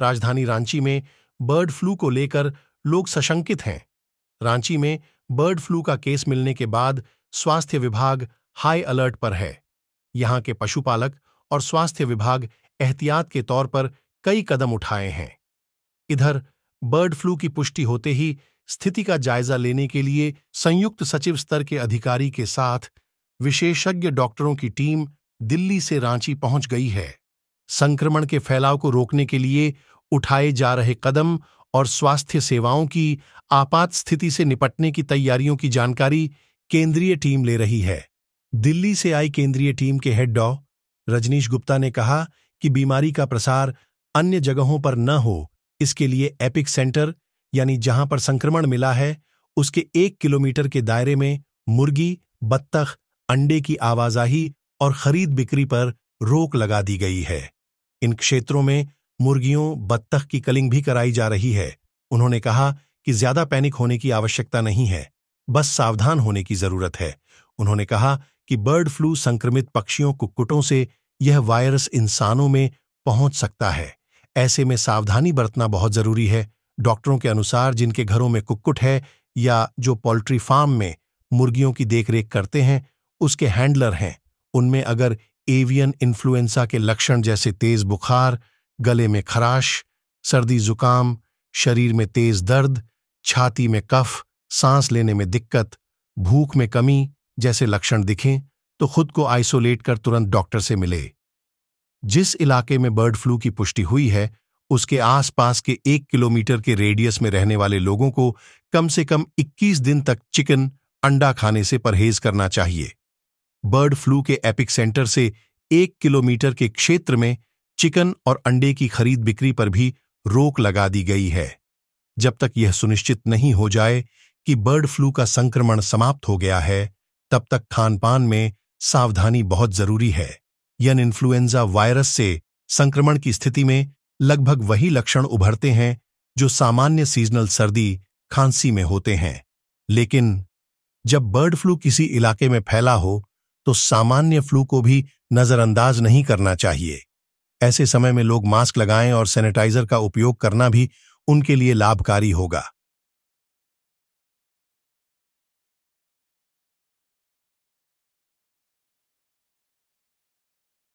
राजधानी रांची में bird flu को लेकर लोग सशंकित हैं रांची में बर्ड फ्लू का केस मिलने के बाद स्वास्थ्य विभाग हाई अलर्ट पर है यहां के पशुपालक और स्वास्थ्य विभाग एहतियात के तौर पर कई कदम उठाए हैं इधर बर्ड फ्लू की पुष्टि होते ही स्थिति का जायजा लेने के लिए संयुक्त सचिव स्तर के अधिकारी के साथ विशेषज्ञ डॉक्टरों की टीम दिल्ली से रांची पहुंच गई है संक्रमण के फैलाव को रोकने के लिए उठाए जा रहे कदम और स्वास्थ्य सेवाओं की आपात स्थिति से निपटने की तैयारियों की जानकारी केंद्रीय टीम ले रही है दिल्ली से आई केंद्रीय टीम के हेड डॉ रजनीश गुप्ता ने कहा कि बीमारी का प्रसार अन्य जगहों पर न हो इसके लिए एपिक सेंटर यानी जहां पर संक्रमण मिला है उसके एक किलोमीटर के दायरे में मुर्गी बत्तख अंडे की आवाजाही और खरीद बिक्री पर रोक लगा दी गई है इन क्षेत्रों में मुर्गियों बत्तख की कलिंग भी कराई जा रही है उन्होंने कहा कि ज्यादा पैनिक होने की आवश्यकता नहीं है बस सावधान होने की जरूरत है उन्होंने कहा कि बर्ड फ्लू संक्रमित पक्षियों कुक्कुटों से यह वायरस इंसानों में पहुंच सकता है ऐसे में सावधानी बरतना बहुत जरूरी है डॉक्टरों के अनुसार जिनके घरों में कुक्कुट है या जो पोल्ट्री फार्म में मुर्गियों की देखरेख करते हैं उसके हैंडलर हैं उनमें अगर एवियन इन्फ्लुएंजा के लक्षण जैसे तेज बुखार गले में खराश सर्दी जुकाम शरीर में तेज दर्द छाती में कफ सांस लेने में दिक्कत भूख में कमी जैसे लक्षण दिखें तो खुद को आइसोलेट कर तुरंत डॉक्टर से मिले जिस इलाके में बर्ड फ्लू की पुष्टि हुई है उसके आसपास के एक किलोमीटर के रेडियस में रहने वाले लोगों को कम से कम 21 दिन तक चिकन अंडा खाने से परहेज करना चाहिए बर्ड फ्लू के एपिक सेंटर से एक किलोमीटर के क्षेत्र में चिकन और अंडे की खरीद बिक्री पर भी रोक लगा दी गई है जब तक यह सुनिश्चित नहीं हो जाए कि बर्ड फ्लू का संक्रमण समाप्त हो गया है तब तक खानपान में सावधानी बहुत जरूरी है यन इन्फ्लुएंजा वायरस से संक्रमण की स्थिति में लगभग वही लक्षण उभरते हैं जो सामान्य सीजनल सर्दी खांसी में होते हैं लेकिन जब बर्ड फ्लू किसी इलाके में फैला हो तो सामान्य फ्लू को भी नजरअंदाज नहीं करना चाहिए ऐसे समय में लोग मास्क लगाएं और सैनिटाइजर का उपयोग करना भी उनके लिए लाभकारी होगा